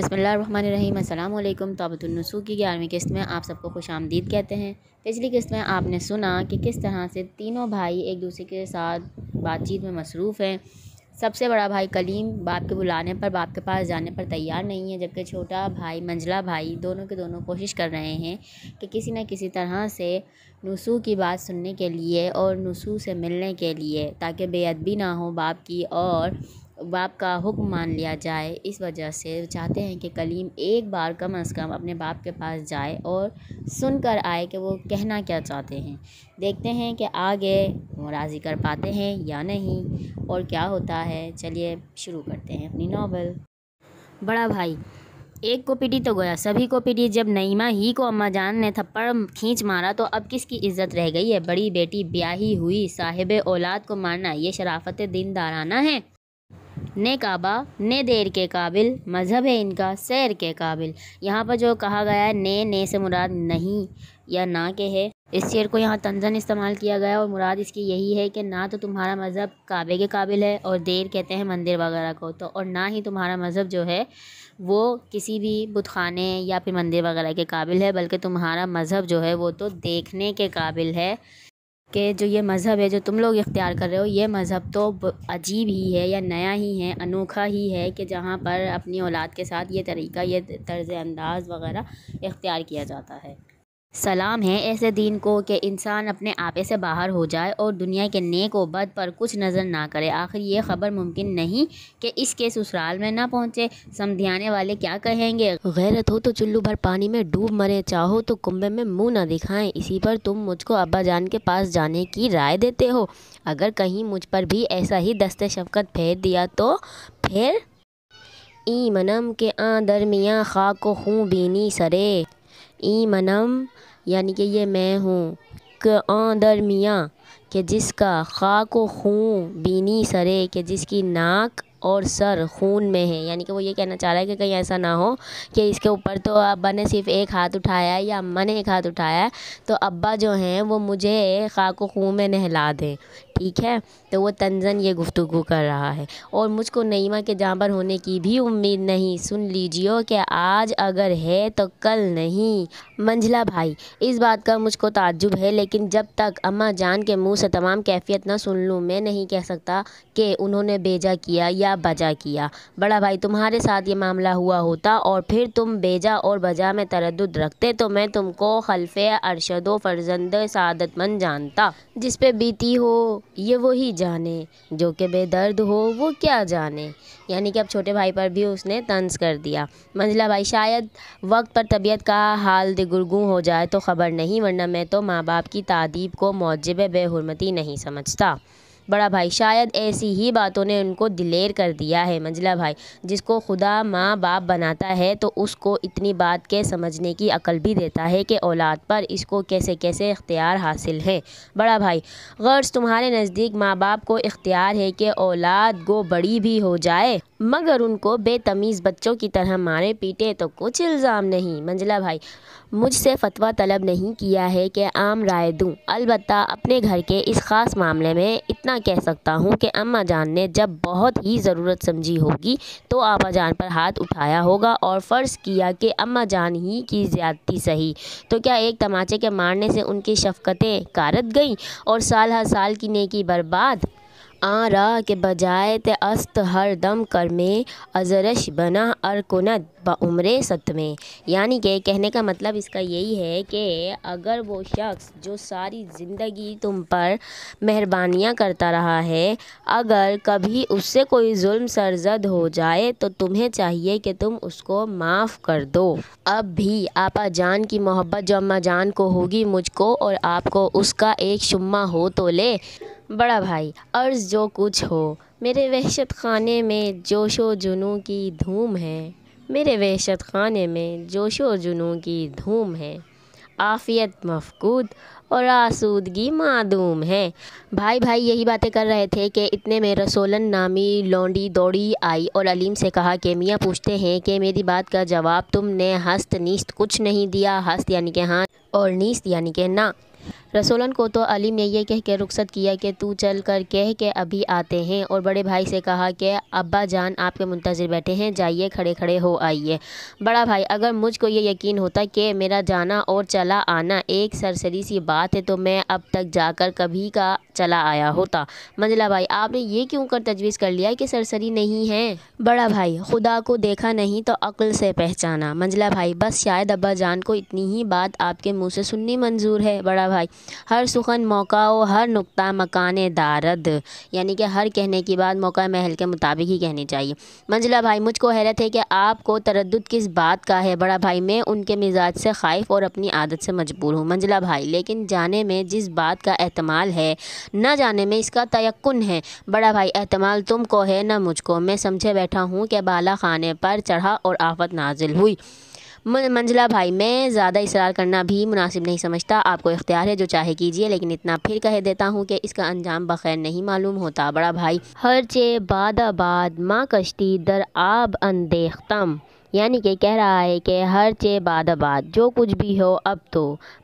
बसमीम अल्लाम की ग्यारहवीं किस्त में आप सबको खुश आमदीद कहते हैं पिछली किस्त में आपने सुना कि किस तरह से तीनों भाई एक दूसरे के साथ बातचीत में मसरूफ़ हैं सबसे बड़ा भाई कलीम बाप के बुलाने पर बाप के पास जाने पर तैयार नहीं है जबकि छोटा भाई मंझला भाई दोनों के दोनों कोशिश कर रहे हैं कि किसी न किसी तरह से नसू की बात सुनने के लिए और नसू से मिलने के लिए ताकि बेअदबी ना हो बाप की और बाप का हुक्म मान लिया जाए इस वजह से चाहते हैं कि कलीम एक बार कम अज़ कम अपने बाप के पास जाए और सुन कर आए कि वो कहना क्या चाहते हैं देखते हैं कि आगे वो राज़ी कर पाते हैं या नहीं और क्या होता है चलिए शुरू करते हैं अपनी नावल बड़ा भाई एक को पीटी तो गया सभी को पीटी जब नईमा ही को अम्मा जान ने थप्पड़ खींच मारा तो अब किसकी इज्जत रह गई है बड़ी बेटी ब्याही हुई साहिब औलाद को मारना ये शराफत दिन दाराना है ने काबा ने देर के काबिल मज़हब है इनका सैर के काबिल यहाँ पर जो कहा गया है ने ने से मुराद नहीं या ना के है इस शेर को यहाँ तंजन इस्तेमाल किया गया और मुराद इसकी यही है कि ना तो तुम्हारा मज़हब काबे के काबिल है और देर कहते हैं मंदिर वगैरह को तो और ना ही तुम्हारा मज़हब जो है वो किसी भी बुतखाने या फिर मंदिर वगैरह के काबिल है बल्कि तुम्हारा मज़हब जो है वो तो देखने के काबिल है कि जो ये मज़हब है जो तुम लोग इख्तियार कर रहे हो ये मज़हब तो अजीब ही है या नया ही है अनोखा ही है कि जहाँ पर अपनी औलाद के साथ ये तरीक़ा ये तर्ज़ अंदाज़ वग़ैरह इख्तियार किया जाता है सलाम है ऐसे दिन को कि इंसान अपने आपे से बाहर हो जाए और दुनिया के नेक व बद पर कुछ नज़र ना करे आखिर ये खबर मुमकिन नहीं कि इसके ससुराल में ना पहुँचे समझाने वाले क्या कहेंगे गैरत हो तो चुल्लू भर पानी में डूब मरे चाहो तो कुंभे में मुंह ना दिखाएं इसी पर तुम मुझको अब्बा जान के पास जाने की राय देते हो अगर कहीं मुझ पर भी ऐसा ही दस्त शफकत फेर दिया तो फिर ई मनम के आ दरमिया खाक को खूँ बीनी सरे ईमनम यानी कि ये मैं हूँ क मियाँ कि जिसका खाक व खून बीनी सरे कि जिसकी नाक और सर खून में है यानी कि वो ये कहना चाह रहा है कि कहीं ऐसा ना हो कि इसके ऊपर तो अब्बा ने सिर्फ एक हाथ उठाया है या अम्मा ने एक हाथ उठाया है तो अब्बा जो हैं वो मुझे खाक व खून में नहला दें ठीक है तो वो तंजन ये गुफ्तु कर रहा है और मुझको नईमा के जाबर होने की भी उम्मीद नहीं सुन लीजियो कि आज अगर है तो कल नहीं मंझला भाई इस बात का मुझको ताजुब है लेकिन जब तक अम्मा जान के मुँह से तमाम कैफियत ना सुन लूँ मैं नहीं कह सकता कि उन्होंने बेजा किया या बजा किया बड़ा भाई तुम्हारे साथ ये मामला हुआ होता और फिर तुम बेजा और बजा में तरद रखते तो मैं तुमको खलफ़ अरशद फ़र्जंद सदतमंद जानता जिस बीती हो ये वही जाने जो कि बेदर्द हो वो क्या जाने यानी कि अब छोटे भाई पर भी उसने तंज कर दिया मंजिला भाई शायद वक्त पर तबीयत का हाल दिगुर्गू हो जाए तो ख़बर नहीं वरना मैं तो माँ बाप की तादीब को मौजब बेहरमती नहीं समझता बड़ा भाई शायद ऐसी ही बातों ने उनको दिलेर कर दिया है मंझला भाई जिसको खुदा माँ बाप बनाता है तो उसको इतनी बात के समझने की अकल भी देता है कि औलाद पर इसको कैसे कैसे इख्तियार हासिल है बड़ा भाई गर्ज तुम्हारे नज़दीक माँ बाप को इख्तियार है कि औलाद गो बड़ी भी हो जाए मगर उनको बेतमीज़ बच्चों की तरह मारे पीटे तो कुछ इल्ज़ाम नहीं मंजला भाई मुझसे फतवा तलब नहीं किया है कि आम राय दूं अलबत्त अपने घर के इस ख़ास मामले में इतना कह सकता हूं कि अम्मा जान ने जब बहुत ही ज़रूरत समझी होगी तो आबा जान पर हाथ उठाया होगा और फ़र्ज़ किया कि अम्मा जान ही की ज़्यादती सही तो क्या एक तमाचे के मारने से उनकी शफकतें कारत गईं और साल हर साल की नेकी बर्बाद आ रा के बजाय ते अस्त हर दम कर में अजरश बना अर कुनत बम्र सत में यानी कि कहने का मतलब इसका यही है कि अगर वो शख्स जो सारी ज़िंदगी तुम पर मेहरबानियाँ करता रहा है अगर कभी उससे कोई जुल्म सरजद हो जाए तो तुम्हें चाहिए कि तुम उसको माफ़ कर दो अब भी आपा जान की मोहब्बत जो अम्मा जान को होगी मुझको और आपको उसका एक शुमा हो तो ले बड़ा भाई अर्ज जो कुछ हो मेरे वहशत खाने में जोशो जुनू की धूम है मेरे वहशत खाने में जोशो जुनू की धूम है आफ़ियत मफकूद और आसूदगी मादूम है भाई भाई यही बातें कर रहे थे कि इतने में रसोलन नामी लौंडी दौड़ी आई और अलीम से कहा कि मियाँ पूछते हैं कि मेरी बात का जवाब तुमने हस्त नीस्त कुछ नहीं दिया हस्त यानी कि हाँ और नीस्त यानी कि ना रसोलन को तो अली ने यह कह के रुखसत किया कि तू चल कर कह के अभी आते हैं और बड़े भाई से कहा कि अब्बा जान आपके मुंतज़र बैठे हैं जाइए खड़े खड़े हो आइए बड़ा भाई अगर मुझको ये यकीन होता कि मेरा जाना और चला आना एक सरसरी सी बात है तो मैं अब तक जाकर कभी का चला आया होता मंजिला भाई आपने ये क्यों कर तजवीज़ कर लिया कि सरसरी नहीं है बड़ा भाई खुदा को देखा नहीं तो अक्ल से पहचाना मंजिला भाई बस शायद अब्बा जान को इतनी ही बात आपके मुँह से सुननी मंजूर है बड़ा भाई हर सुखन मौका हो हर नुकता मकान दारद यानी कि हर कहने की बात मौका महल के मुताबिक ही कहनी चाहिए मंजिला भाई मुझको हैरत है कि आपको तरद किस बात का है बड़ा भाई मैं उनके मिजाज से खाइफ और अपनी आदत से मजबूर हूँ मंजिला भाई लेकिन जाने में जिस बात का अहतमाल है न जाने में इसका तयक्न है बड़ा भाई अहतमाल को है न मुझको मैं समझे बैठा हूँ कि बाला खाने पर चढ़ा और आफत नाजिल हुई मंजिला भाई मैं ज़्यादा इसरार करना भी मुनासिब नहीं समझता आपको इख्तियार है जो चाहे कीजिए लेकिन इतना फिर कह देता हूँ कि इसका अंजाम बखैर नहीं मालूम होता बड़ा भाई हर चे बाद माँ कश्ती दर आब अनदेखतम यानी कि कह रहा है कि हर चे बाद जो कुछ भी हो अब तो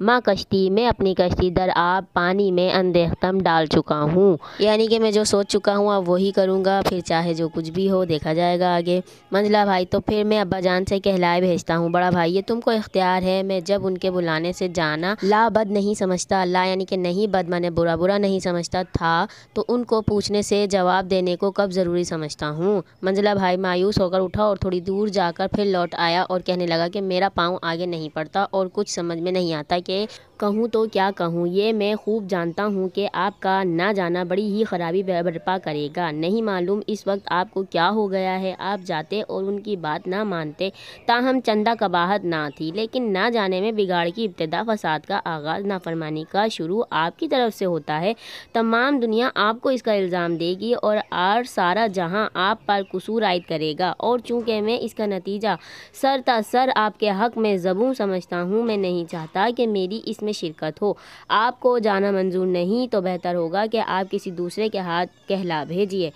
माँ कश्ती मैं अपनी कश्ती दर आप पानी में अनदेखतम डाल चुका हूँ यानी कि मैं जो सोच चुका हूँ अब वही करूँगा फिर चाहे जो कुछ भी हो देखा जाएगा आगे मंजला भाई तो फिर मैं अब्बा जान से कहलाए भेजता हूँ बड़ा भाई ये तुमको इख्तियार है मैं जब उनके बुलाने से जाना लाबद नहीं समझता अल्लाह यानी कि नहीं बद मैंने बुरा बुरा नहीं समझता था तो उनको पूछने से जवाब देने को कब ज़रूरी समझता हूँ मंजला भाई मायूस होकर उठा और थोड़ी दूर जाकर फिर लौट आया और कहने लगा कि मेरा पाँव आगे नहीं पड़ता और कुछ समझ में नहीं आता कि कहूँ तो क्या कहूँ ये मैं खूब जानता हूँ कि आपका ना जाना बड़ी ही ख़राबी बर्पा करेगा नहीं मालूम इस वक्त आपको क्या हो गया है आप जाते और उनकी बात ना मानते ताहम चंदा कबाहत ना थी लेकिन ना जाने में बिगाड़ की इब्तदा फसाद का आगाज़ नाफरमानी का शुरू आपकी तरफ से होता है तमाम दुनिया आपको इसका इल्ज़ाम देगी और आर सारा जहाँ आप पर कसूर आयद करेगा और चूँकि मैं इसका नतीजा सर तसर आपके हक़ में ज़बूँ समझता हूँ मैं नहीं चाहता कि मेरी इस में शिरकत हो आपको जाना मंजूर नहीं तो बेहतर होगा कि आप किसी दूसरे के हाथ कहला भेजिए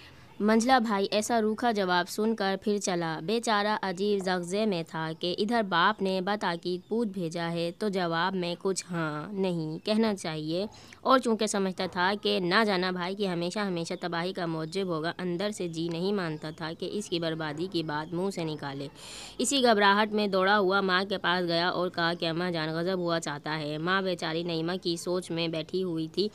मंझला भाई ऐसा रूखा जवाब सुनकर फिर चला बेचारा अजीब जगजे में था कि इधर बाप ने कि पूछ भेजा है तो जवाब में कुछ हाँ नहीं कहना चाहिए और चूंकि समझता था कि ना जाना भाई कि हमेशा हमेशा तबाही का मौजब होगा अंदर से जी नहीं मानता था कि इसकी बर्बादी की बात मुंह से निकाले इसी घबराहट में दौड़ा हुआ माँ के पास गया और कहा कि अम्मा जान गज़ब हुआ चाहता है माँ बेचारी नईमा की सोच में बैठी हुई थी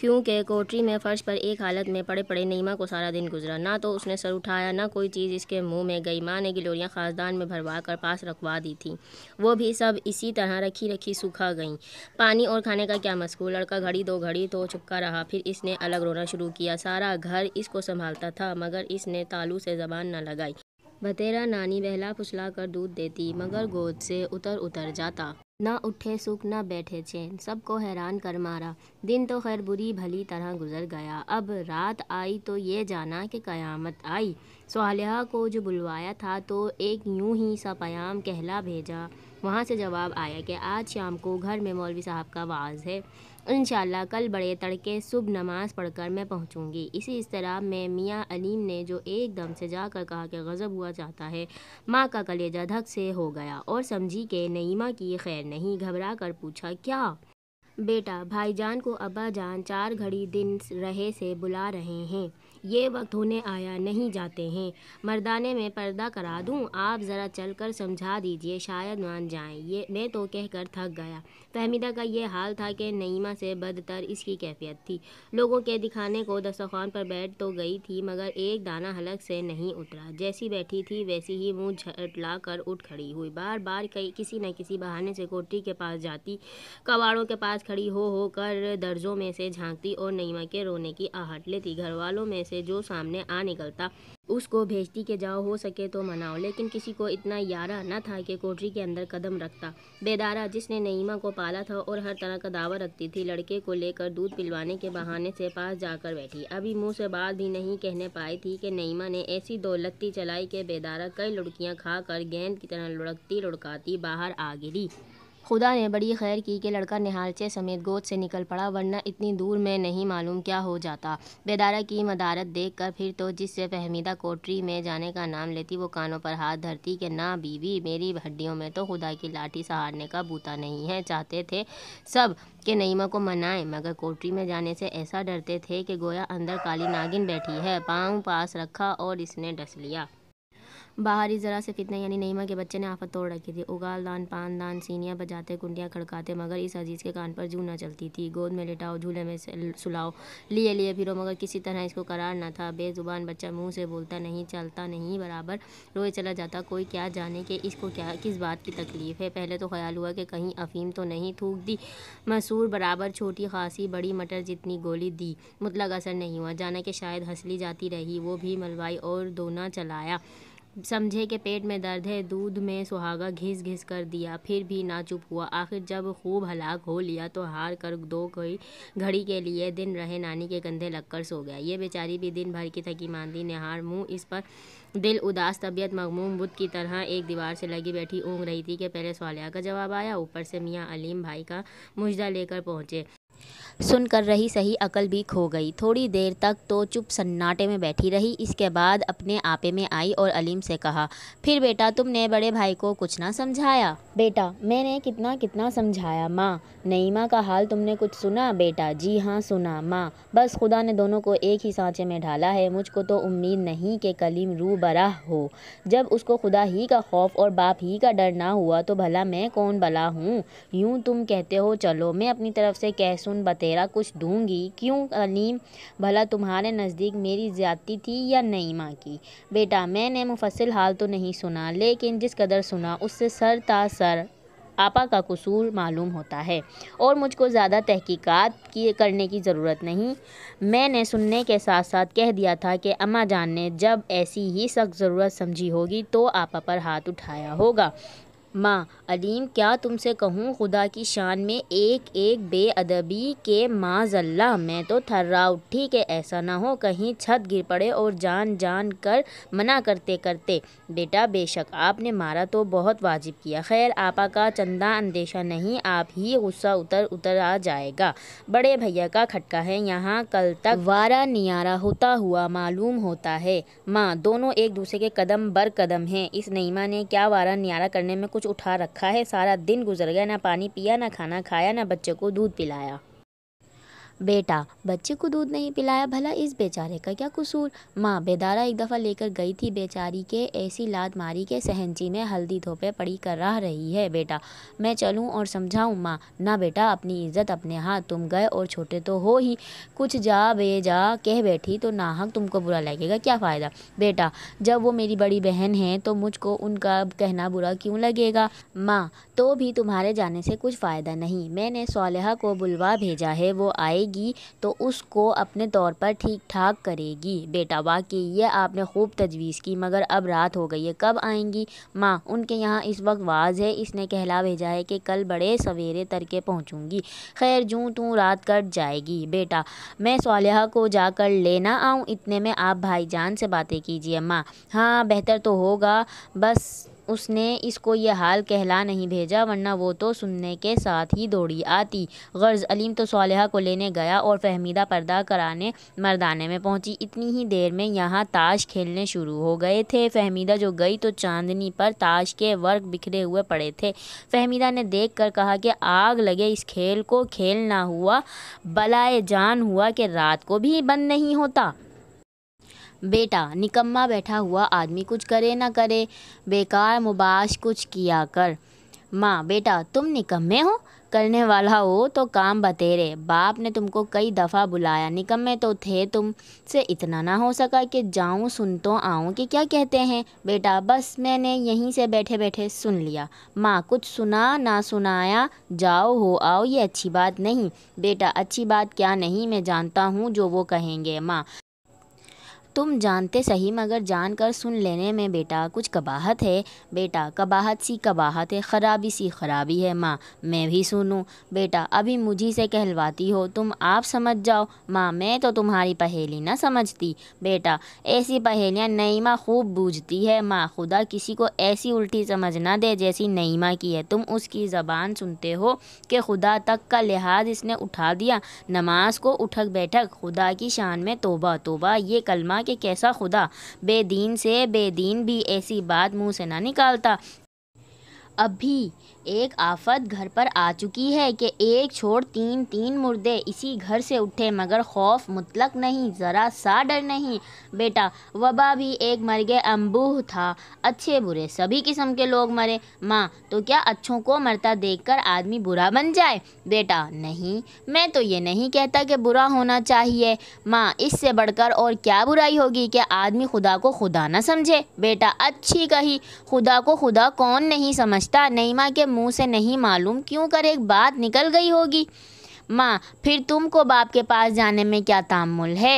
क्योंकि कोठरी में फ़र्श पर एक हालत में पड़े पड़े नईमा को सारा दिन गुजरा ना तो उसने सर उठाया ना कोई चीज़ इसके मुंह में गई माँ ने गिलोरियाँ खासदान में भरवा कर पास रखवा दी थी वो भी सब इसी तरह रखी रखी सूखा गईं पानी और खाने का क्या मस्कूल लड़का घड़ी दो घड़ी तो चुपका रहा फिर इसने अलग रोना शुरू किया सारा घर इसको संभालता था मगर इसने तालू से ज़बान न लगाई बतेरा नानी बहला फुसला कर दूध देती मगर गोद से उतर उतर जाता ना उठे सुख ना बैठे चैन सबको हैरान कर मारा दिन तो खैर बुरी भली तरह गुजर गया अब रात आई तो ये जाना कि क़यामत आई सुहालहा को जो बुलवाया था तो एक यूं ही सा प्याम कहला भेजा वहाँ से जवाब आया कि आज शाम को घर में मौलवी साहब का वाज है इन कल बड़े तड़के सुबह नमाज़ पढ़कर मैं पहुंचूंगी इसी इस तरह में मियाँ अलीम ने जो एकदम से जाकर कहा कि गज़ब हुआ चाहता है माँ का कलेजा धक से हो गया और समझी कि नईमा की खैर नहीं घबरा कर पूछा क्या बेटा भाईजान को अबा जान चार घड़ी दिन रहे से बुला रहे हैं ये वक्त होने आया नहीं जाते हैं मर्दाने में पर्दा करा दूं आप ज़रा चल कर समझा दीजिए शायद मान जाएं ये मैं तो कहकर थक गया फहमिदा का यह हाल था कि नईमा से बदतर इसकी कैफियत थी लोगों के दिखाने को दस्तरखान पर बैठ तो गई थी मगर एक दाना हलक से नहीं उतरा जैसी बैठी थी वैसी ही मुँह झटला कर उठ खड़ी हुई बार बार कई किसी न किसी बहाने से कोठरी के पास जाती कबाड़ों के पास खड़ी हो हो कर दर्जों में से झांकती और नईमा के रोने की आहट लेती घर वालों में से जो सामने आ निकलता उसको भेजती के जाओ हो सके तो मनाओ लेकिन किसी को इतना यारा न था कि कोठरी के अंदर कदम रखता बेदारा जिसने नईमा को पाला था और हर तरह का दावा रखती थी लड़के को लेकर दूध पिलवाने के बहाने से पास जाकर बैठी अभी मुंह से बात भी नहीं कहने पाई थी कि नईमा ने ऐसी दौलती चलाई कि बेदारा कई खा कर गेंद की तरह लुढ़कती लुढ़काती बाहर आ गिरी खुदा ने बड़ी खैर की कि लड़का निहालचे समेत गोद से निकल पड़ा वरना इतनी दूर में नहीं मालूम क्या हो जाता बेदारा की मदारत देख कर फिर तो जिससे फहमीदा कोटरी में जाने का नाम लेती वो कानों पर हाथ धरती कि ना बीवी मेरी हड्डियों में तो खुदा की लाठी सहारने का बूता नहीं है चाहते थे सब के नईमा को मनाएं मगर कोटरी में जाने से ऐसा डरते थे कि गोया अंदर काली नागिन बैठी है पाँव पास रखा और इसने डस लिया बाहरी ज़रा से फितने यानी नईमा के बच्चे ने आफत तोड़ रखी थी उगाल दान पान दान सीनियाँ बजाते कुंडियाँ खड़काते मगर इस अजीज़ के कान पर जू ना चलती थी गोद में लेटाओ झूले में सुलाओ लिए लिए फिरो मगर किसी तरह इसको करार ना था बेज़ुबान बच्चा मुँह से बोलता नहीं चलता नहीं बराबर रोए चला जाता कोई क्या जाने के इसको क्या किस बात की तकलीफ़ है पहले तो ख्याल हुआ कि कहीं अफीम तो नहीं थूक दी मसूर बराबर छोटी खासी बड़ी मटर जितनी गोली दी मुतलक असर नहीं हुआ जाना कि शायद हंसली जाती रही वो भी मलवाई और दोना चलाया समझे कि पेट में दर्द है दूध में सुहागा घिस घिस कर दिया फिर भी ना चुप हुआ आखिर जब खूब हलाक हो लिया तो हार कर दो कोई घड़ी के लिए दिन रहे नानी के कंधे लगकर सो गया ये बेचारी भी दिन भर की थकी मांदी ने हार मुँह इस पर दिल उदास तबीयत मगमूम बुद्ध की तरह एक दीवार से लगी बैठी ऊँग रही थी कि पहले सवालिया का जवाब आया ऊपर से मियाँ अलीम भाई का मुजदा लेकर पहुँचे सुनकर रही सही अकल भी खो गई थोड़ी देर तक तो चुप सन्नाटे में बैठी रही इसके बाद अपने आपे में आई और अलीम से कहा फिर बेटा तुमने बड़े भाई को कुछ ना समझाया बेटा मैंने कितना कितना समझाया माँ नईमा का हाल तुमने कुछ सुना बेटा जी हाँ सुना माँ बस खुदा ने दोनों को एक ही सांचे में ढाला है मुझको तो उम्मीद नहीं कि कलीम रू बरा हो जब उसको खुदा ही का खौफ और बाप ही का डर ना हुआ तो भला मैं कौन भला हूँ यूँ तुम कहते हो चलो मैं अपनी तरफ से कह सुन बतेरा कुछ दूंगी क्यों अलीम भला तुम्हारे नज़दीक मेरी ज़्यादती थी या नहीं माँ की बेटा मैंने मुफसिल हाल तो नहीं सुना लेकिन जिस कदर सुना उससे सर ता सर पापा का कसूर मालूम होता है और मुझको ज़्यादा तहकीकात की करने की ज़रूरत नहीं मैंने सुनने के साथ साथ कह दिया था कि अम्मा जान ने जब ऐसी ही सख्त ज़रूरत समझी होगी तो आपा पर हाथ उठाया होगा माँ अलीम क्या तुमसे कहूँ खुदा की शान में एक एक बेअदबी के माजल्ला मैं तो थर्रा उठी के ऐसा ना हो कहीं छत गिर पड़े और जान जान कर मना करते करते बेटा बेशक आपने मारा तो बहुत वाजिब किया खैर आपा का चंदा अंदेशा नहीं आप ही गुस्सा उतर उतर आ जाएगा बड़े भैया का खटका है यहाँ कल तक वारा नियारा होता हुआ मालूम होता है माँ दोनों एक दूसरे के कदम बर कदम हैं इस नईमा ने क्या वारा नियारा करने में कुछ कुछ उठा रखा है सारा दिन गुजर गया ना पानी पिया ना खाना खाया ना बच्चे को दूध पिलाया बेटा बच्चे को दूध नहीं पिलाया भला इस बेचारे का क्या कसूर माँ बेदारा एक दफ़ा लेकर गई थी बेचारी के ऐसी लात मारी के सहनची में हल्दी धोपे पड़ी कर रह रही है बेटा मैं चलूँ और समझाऊँ माँ ना बेटा अपनी इज्जत अपने हाथ तुम गए और छोटे तो हो ही कुछ जा बे जा कह बैठी तो नाहक तुमको बुरा लगेगा क्या फ़ायदा बेटा जब वो मेरी बड़ी बहन है तो मुझको उनका कहना बुरा क्यों लगेगा माँ तो भी तुम्हारे जाने से कुछ फ़ायदा नहीं मैंने सालह को बुलवा भेजा है वो आएगी करेगी तो उसको अपने तौर पर ठीक ठाक करेगी बेटा वाकई ये आपने खूब तजवीज़ की मगर अब रात हो गई है कब आएंगी माँ उनके यहाँ इस वक्त वाज है इसने कहला भेजा है कि कल बड़े सवेरे तरके पहुँचूँगी खैर जूँ तू रात कट जाएगी बेटा मैं सालह को जाकर लेना आऊँ इतने में आप भाईजान से बातें कीजिए माँ हाँ बेहतर तो होगा बस उसने इसको यह हाल कहला नहीं भेजा वरना वो तो सुनने के साथ ही दौड़ी आती गर्ज़ अलीम तो सालहा को लेने गया और फहमीदा पर्दा कराने मर्दाने में पहुंची इतनी ही देर में यहाँ ताश खेलने शुरू हो गए थे फहमीदा जो गई तो चांदनी पर ताश के वर्क बिखरे हुए पड़े थे फहमीदा ने देख कर कहा कि आग लगे इस खेल को खेलना हुआ बलाए जान हुआ कि रात को भी बंद नहीं होता बेटा निकम्मा बैठा हुआ आदमी कुछ करे ना करे बेकार मुबाश कुछ किया कर माँ बेटा तुम निकम्मे हो करने वाला हो तो काम बतेरे बाप ने तुमको कई दफ़ा बुलाया निकम्मे तो थे तुम से इतना ना हो सका कि जाऊँ सुन तो आऊँ कि क्या कहते हैं बेटा बस मैंने यहीं से बैठे बैठे सुन लिया माँ कुछ सुना ना सुनाया जाओ हो आओ ये अच्छी बात नहीं बेटा अच्छी बात क्या नहीं मैं जानता हूँ जो वो कहेंगे माँ तुम जानते सही मगर जान कर सुन लेने में बेटा कुछ कबाहत है बेटा कबाहत सी कबाहत है ख़राबी सी ख़राबी है माँ मैं भी सुनूँ बेटा अभी मुझी से कहलवाती हो तुम आप समझ जाओ माँ मैं तो तुम्हारी पहेली ना समझती बेटा ऐसी पहेलियाँ नईमा खूब बूझती है माँ खुदा किसी को ऐसी उल्टी समझ ना दे जैसी नईमा की है तुम उसकी ज़बान सुनते हो कि खुदा तक का लिहाज इसने उठा दिया नमाज को उठक बैठक खुदा की शान में तोबा तोबा ये कलमा कि कैसा खुदा बेदीन से बेदीन भी ऐसी बात मुंह से ना निकालता अभी एक आफत घर पर आ चुकी है कि एक छोड़ तीन तीन मुर्दे इसी घर से उठे मगर खौफ मुतलक नहीं ज़रा सा डर नहीं बेटा वबा भी एक मर गए अम्बूह था अच्छे बुरे सभी किस्म के लोग मरे माँ तो क्या अच्छों को मरता देखकर आदमी बुरा बन जाए बेटा नहीं मैं तो ये नहीं कहता कि बुरा होना चाहिए माँ इससे बढ़कर और क्या बुराई होगी कि आदमी खुदा को खुदा ना समझे बेटा अच्छी कही खुदा को खुदा कौन नहीं समझता नहीं माँ के मुंह से नहीं मालूम क्यों कर एक बात निकल गई होगी माँ फिर तुमको बाप के पास जाने में क्या तामुल है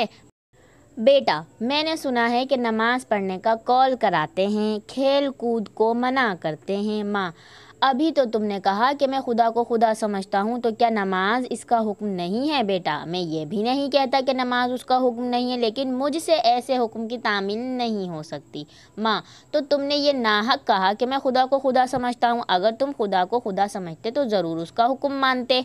बेटा मैंने सुना है कि नमाज़ पढ़ने का कॉल कराते हैं खेल कूद को मना करते हैं माँ अभी तो तुमने कहा कि मैं खुदा को खुदा समझता हूँ तो क्या नमाज इसका हुक्म नहीं है बेटा मैं ये भी नहीं कहता कि नमाज उसका हुक्म नहीं है लेकिन मुझसे ऐसे हुक्म की तामील नहीं हो सकती माँ तो तुमने ये नाहक कहा कि मैं खुदा को खुदा समझता हूँ अगर तुम खुदा को खुदा समझते तो ज़रूर उसका हुक्म मानते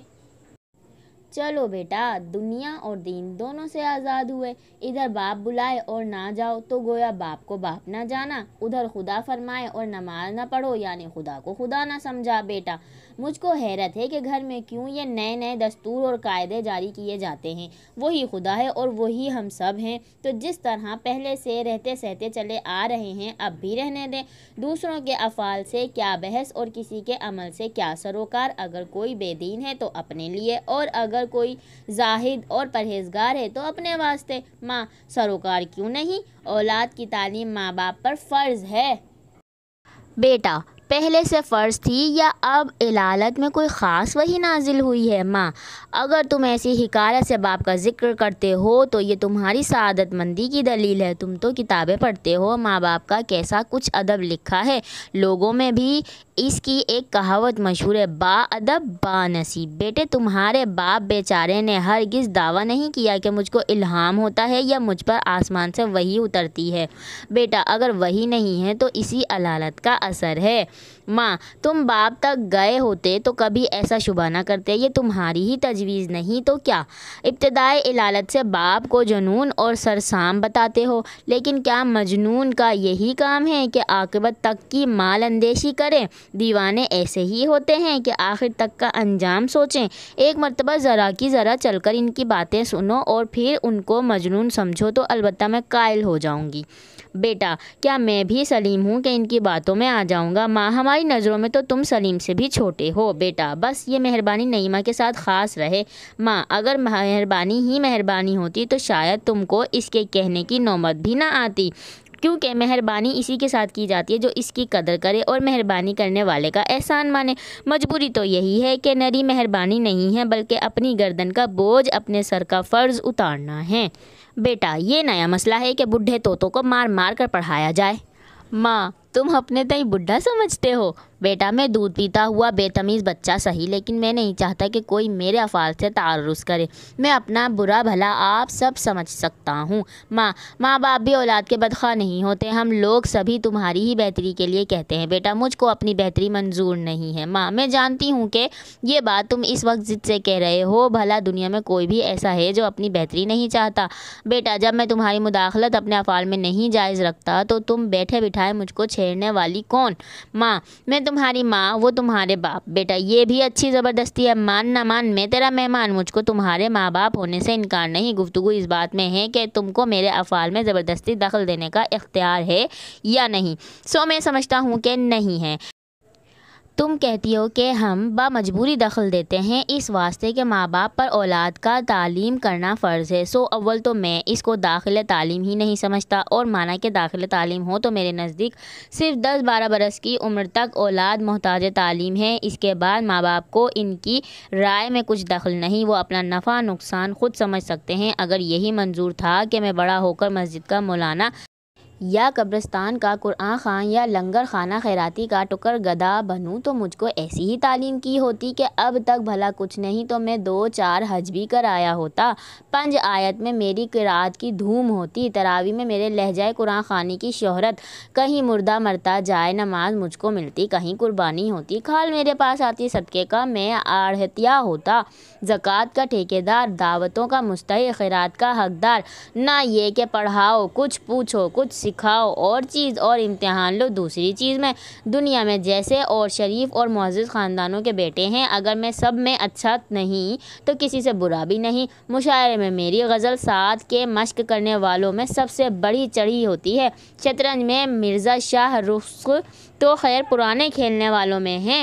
चलो बेटा दुनिया और दीन दोनों से आज़ाद हुए इधर बाप बुलाए और ना जाओ तो गोया बाप को बाप ना जाना उधर खुदा फरमाए और नमाज ना पढ़ो यानी खुदा को खुदा ना समझा बेटा मुझको हैरत है कि घर में क्यों ये नए नए दस्तूर और कायदे जारी किए जाते हैं वही खुदा है और वही हम सब हैं तो जिस तरह पहले से रहते सहते चले आ रहे हैं अब भी रहने दें दूसरों के अफ़ाल से क्या बहस और किसी के अमल से क्या सरोकार अगर कोई बेदीन है तो अपने लिए और अगर कोई जाहिद और परहेजगार है तो अपने वास्ते माँ सरोकार क्यों नहीं औलाद की तालीम माँ बाप पर फ़र्ज़ है बेटा पहले से फ़र्ज थी या अब इलालत में कोई ख़ास वही नाजिल हुई है माँ अगर तुम ऐसी हिकारत से बाप का जिक्र करते हो तो ये तुम्हारी सआदत मंदी की दलील है तुम तो किताबें पढ़ते हो माँ बाप का कैसा कुछ अदब लिखा है लोगों में भी इसकी एक कहावत मशहूर है बा अदब बा नसीब बेटे तुम्हारे बाप बेचारे ने हरगिज़ दावा नहीं किया कि मुझको इल्हाम होता है या मुझ पर आसमान से वही उतरती है बेटा अगर वही नहीं है तो इसी अलालत का असर है माँ तुम बाप तक गए होते तो कभी ऐसा शुभा ना करते ये तुम्हारी ही तजवीज़ नहीं तो क्या इब्तदाई इलालत से बाप को जुनून और सरसाम बताते हो लेकिन क्या मजनून का यही काम है कि आकबत तक की माल अंदेशी करें दीवाने ऐसे ही होते हैं कि आखिर तक का अंजाम सोचें एक मरतबा ज़रा की ज़रा चल कर इनकी बातें सुनो और फिर उनको मजनून समझो तो अलबत्त मैं कायल हो जाऊँगी बेटा क्या मैं भी सलीम हूँ कि इनकी बातों में आ जाऊँगा माँ हमारी नज़रों में तो तुम सलीम से भी छोटे हो बेटा बस ये मेहरबानी नईमा के साथ ख़ास रहे माँ अगर मेहरबानी ही मेहरबानी होती तो शायद तुमको इसके कहने की नौबत भी ना आती क्योंकि मेहरबानी इसी के साथ की जाती है जो इसकी कदर करे और मेहरबानी करने वाले का एहसान माने मजबूरी तो यही है कि नरी मेहरबानी नहीं है बल्कि अपनी गर्दन का बोझ अपने सर का फ़र्ज़ उतारना है बेटा ये नया मसला है कि बूढ़े तोतों को मार मार कर पढ़ाया जाए माँ तुम अपने तई बुढ़ा समझते हो बेटा मैं दूध पीता हुआ बेतमीज़ बच्चा सही लेकिन मैं नहीं चाहता कि कोई मेरे अफाल से तारुस करे मैं अपना बुरा भला आप सब समझ सकता हूँ माँ माँ बाप भी औलाद के बदखा नहीं होते हम लोग सभी तुम्हारी ही बेहतरी के लिए कहते हैं बेटा मुझको अपनी बेहतरी मंजूर नहीं है माँ मैं जानती हूँ कि ये बात तुम इस वक्त जिद से कह रहे हो भला दुनिया में कोई भी ऐसा है जो अपनी बेहतरी नहीं चाहता बेटा जब मैं तुम्हारी मुदाखलत अपने अफाल में नहीं जायज़ रखता तो तुम बैठे बिठाए मुझको छः छेड़ने वाली कौन माँ मैं तुम्हारी माँ वो तुम्हारे बाप बेटा ये भी अच्छी ज़बरदस्ती है मान ना मान मैं तेरा मेहमान मुझको तुम्हारे माँ बाप होने से इनकार नहीं गुफ्तु इस बात में है कि तुमको मेरे अफ़ाल में ज़बरदस्ती दखल देने का इख्तियार है या नहीं सो मैं समझता हूँ कि नहीं है तुम कहती हो कि हम बामजबूरी दखल देते हैं इस वास्ते के माँ बाप पर औलाद का तालीम करना फ़र्ज़ है सो अव्वल तो मैं इसको दाखिल तालीम ही नहीं समझता और माना कि दाखिल तालीम हो तो मेरे नज़दीक सिर्फ दस बारह बरस की उम्र तक औलाद मोहताज तालीम है इसके बाद माँ बाप को इनकी राय में कुछ दखल नहीं वो अपना नफ़ा नुकसान खुद समझ सकते हैं अगर यही मंजूर था कि मैं बड़ा होकर मस्जिद का मौलाना या कब्रस्तान का कुरान खान या लंगर खाना खैराती का टुकर गदा बनूँ तो मुझको ऐसी ही तालीम की होती कि अब तक भला कुछ नहीं तो मैं दो चार हज भी कर आया होता पंज आयत में मेरी किरात की धूम होती तरावी में मेरे लहजाए कुरान खानी की शोहरत कहीं मुर्दा मरता जाए नमाज मुझको मिलती कहीं कुर्बानी होती खाल मेरे पास आती सदक़े का मैं आढ़तिया होता जक़ात का ठेकेदार दावतों का मुस्तक खैरात का हकदार ना ये कि पढ़ाओ कुछ पूछो कुछ सिखाओ और चीज़ और इम्तहान लो दूसरी चीज़ में दुनिया में जैसे और शरीफ और मोज़ ख़ानदानों के बेटे हैं अगर मैं सब में अच्छा नहीं तो किसी से बुरा भी नहीं मुशायरे में मेरी गज़ल साथ के मश्क करने वालों में सबसे बड़ी चढ़ी होती है शतरंज में मिर्ज़ा शाह रुख तो खैर पुराने खेलने वालों में हैं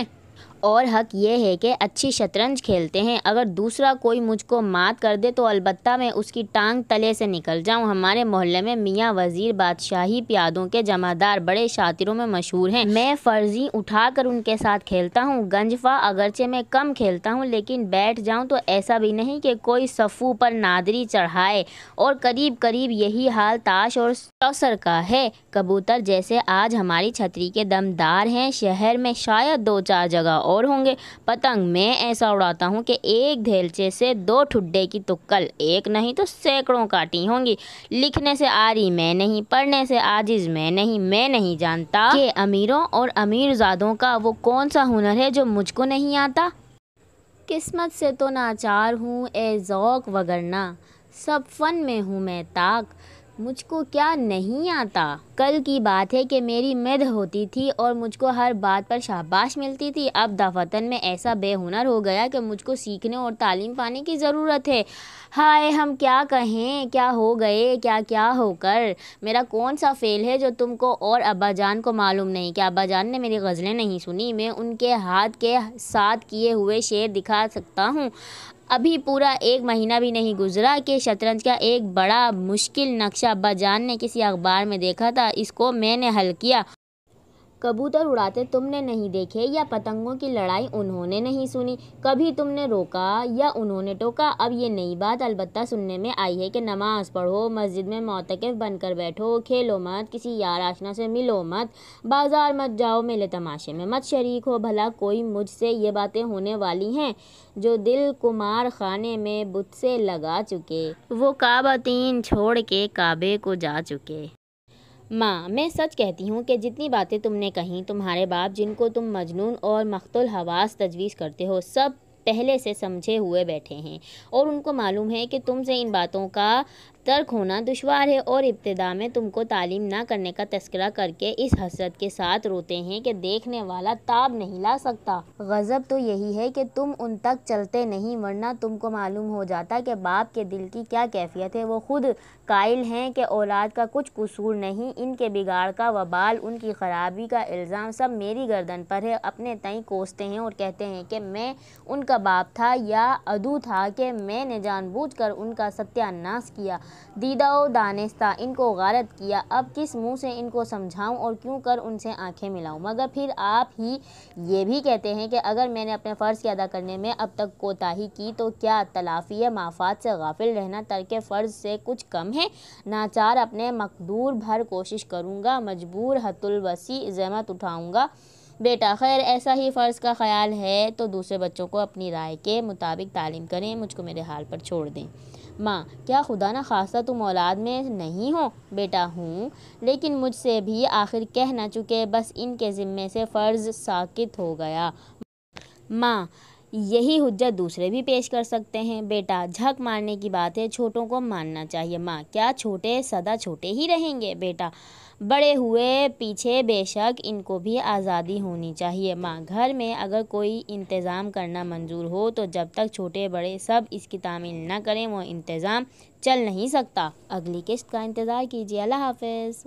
और हक ये है कि अच्छी शतरंज खेलते हैं अगर दूसरा कोई मुझको मात कर दे तो अलबत् मैं उसकी टांग तले से निकल जाऊं हमारे मोहल्ले में मियाँ वजीर बादशाही प्यादों के जमादार बड़े शातिरों में मशहूर हैं मैं फर्जी उठाकर उनके साथ खेलता हूँ गंजफा अगरचे मैं कम खेलता हूँ लेकिन बैठ जाऊँ तो ऐसा भी नहीं कि कोई सफ़ू पर नादरी चढ़ाए और करीब करीब यही हाल ताश और चौसर का है कबूतर जैसे आज हमारी छतरी के दमदार हैं शहर में शायद दो चार जगह और और होंगे पतंग मैं ऐसा उड़ाता हूँ कि एक धैलचे से दो ठुड्डे की तुक्कल तो एक नहीं तो सैकड़ों काटी होंगी लिखने से आरी मैं नहीं पढ़ने से आजिज मैं नहीं मैं नहीं जानता कि अमीरों और अमीरजादों का वो कौन सा हुनर है जो मुझको नहीं आता किस्मत से तो नाचार हूँ ए ज़ौक वगरना सब फन में हूँ मैं ताक मुझको क्या नहीं आता कल की बात है कि मेरी मद होती थी और मुझको हर बात पर शाबाश मिलती थी अब दफतन में ऐसा बेहुनर हो गया कि मुझको सीखने और तालीम पाने की ज़रूरत है हाय हम क्या कहें क्या हो गए क्या क्या होकर मेरा कौन सा फ़ेल है जो तुमको और अब्बाजान को मालूम नहीं क्या अब्बाजान ने मेरी गज़लें नहीं सुनी मैं उनके हाथ के साथ किए हुए शेर दिखा सकता हूँ अभी पूरा एक महीना भी नहीं गुजरा कि शतरंज का एक बड़ा मुश्किल नक्शा बजान ने किसी अखबार में देखा था इसको मैंने हल किया कबूतर उड़ाते तुमने नहीं देखे या पतंगों की लड़ाई उन्होंने नहीं सुनी कभी तुमने रोका या उन्होंने टोका अब ये नई बात अलबत् सुनने में आई है कि नमाज़ पढ़ो मस्जिद में मोतकफ़ बनकर बैठो खेलो मत किसी यार आशना से मिलो मत बाज़ार मत जाओ मेले तमाशे में मत शरीक हो भला कोई मुझसे ये बातें होने वाली हैं जो दिल कुमार खाने में बुत से लगा चुके वो काबातीन छोड़ के काबे को जा चुके माँ मैं सच कहती हूँ कि जितनी बातें तुमने कहीं तुम्हारे बाप जिनको तुम मजनून और मख्तुल हवास तजवीज़ करते हो सब पहले से समझे हुए बैठे हैं और उनको मालूम है कि तुमसे इन बातों का तर्क होना दुशवार है और इब्तदा में तुमको तालीम ना करने का तस्करा करके इस हसरत के साथ रोते हैं कि देखने वाला ताब नहीं ला सकता गज़ब तो यही है कि तुम उन तक चलते नहीं वरना तुमको मालूम हो जाता कि बाप के दिल की क्या कैफियत है वो खुद कायल हैं कि औलाद का कुछ कसूर नहीं इनके बिगाड़ का वबाल उनकी ख़राबी का इल्ज़ाम सब मेरी गर्दन पर है अपने तई कोसते हैं और कहते हैं कि मैं उनका बाप था या अदू था कि मैंने जानबूझ कर उनका सत्यानाश किया दीदा व दानिस्ता इनको गारत किया अब किस मुंह से इनको समझाऊं और क्यों कर उनसे आंखें मिलाऊं मगर फिर आप ही ये भी कहते हैं कि अगर मैंने अपने फ़र्ज़ के अदा करने में अब तक कोताही की तो क्या तलाफ़ी माफात से गाफिल रहना तर्क फ़र्ज़ से कुछ कम है नाचार अपने मकदूर भर कोशिश करूँगा मजबूर हतुलवसी जहमत उठाऊँगा बेटा खैर ऐसा ही फ़र्ज़ का ख्याल है तो दूसरे बच्चों को अपनी राय के मुताबिक तालीम करें मुझको मेरे हाल पर छोड़ दें माँ क्या खुदा न खासा तुम औलाद में नहीं हो बेटा हूँ लेकिन मुझसे भी आखिर कह ना चुके बस इनके ज़िम्मे से फ़र्ज़ साकित हो गया माँ यही हुज्जत दूसरे भी पेश कर सकते हैं बेटा झक मारने की बात है छोटों को मानना चाहिए माँ क्या छोटे सदा छोटे ही रहेंगे बेटा बड़े हुए पीछे बेशक इनको भी आज़ादी होनी चाहिए माँ घर में अगर कोई इंतज़ाम करना मंजूर हो तो जब तक छोटे बड़े सब इसकी तामील ना करें वो इंतज़ाम चल नहीं सकता अगली किस्त का इंतज़ार कीजिए अल्लाह हाफिज़